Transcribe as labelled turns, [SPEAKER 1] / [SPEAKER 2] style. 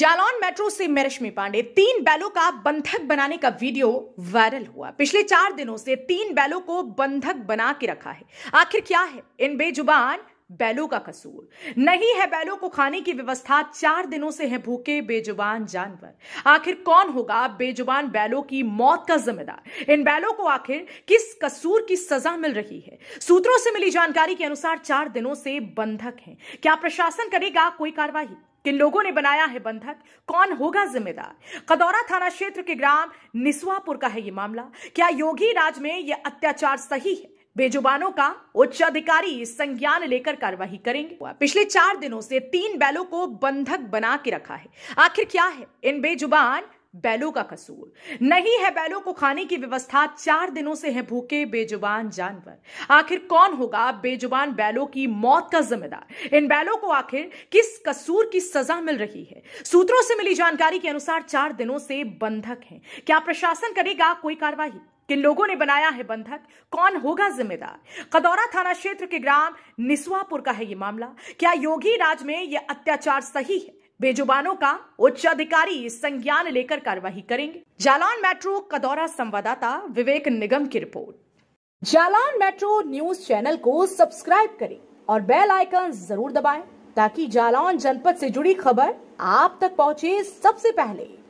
[SPEAKER 1] Jalaun metro से मेरश्मी पांडे तीन बैलों का बंधक बनाने का वीडियो वायरल हुआ पिछले चार दिनों से तीन बैलों को बंधक बना के रखा है आखिर क्या है इन बेजुबान बैलों का कसूर नहीं है बैलों को खाने की व्यवस्था चार दिनों से है भूखे बेजुबान जानवर आखिर कौन होगा बेजुबान बैलों की मौत का जिम्मेदार इन बैलों को आखिर किस कसूर की सजा मिल रही है सूत्रों से मिली जानकारी के अनुसार चार दिनों से बंधक हैं क्या प्रशासन करेगा कोई कार्रवाई किन लोगों ने बनाया है बंधक कौन होगा जिम्मेदार कदौरा थाना क्षेत्र के ग्राम निस्वापुर का है ये मामला क्या योगी राज में यह अत्याचार सही है बेजुबानों का उच्च अधिकारी संज्ञान लेकर कार्रवाई करेंगे पिछले चार दिनों से तीन बैलों को बंधक बना के रखा है आखिर क्या है इन बेजुबान बैलों का कसूर नहीं है बैलों को खाने की व्यवस्था चार दिनों से है भूखे बेजुबान जानवर आखिर कौन होगा बेजुबान बैलों की मौत का जिम्मेदार इन बैलों को आखिर किस कसूर की सजा मिल रही है सूत्रों से मिली जानकारी के अनुसार चार दिनों से बंधक हैं क्या प्रशासन करेगा कोई कार्रवाई किन लोगों ने बनाया है बंधक कौन होगा जिम्मेदार कदौरा थाना क्षेत्र के ग्राम निस्वापुर का है ये मामला क्या योगी राज में यह अत्याचार सही है बेजुबानों का उच्च अधिकारी संज्ञान लेकर कार्रवाई करेंगे जालान मेट्रो कदौरा संवाददाता विवेक निगम की report Jalan metro news channel को सब्सक्राइब करें और बेल आइकन जरूर दबाएं ताकि जालौन जनपद से जुड़ी खबर आप तक पहुंचे सबसे पहले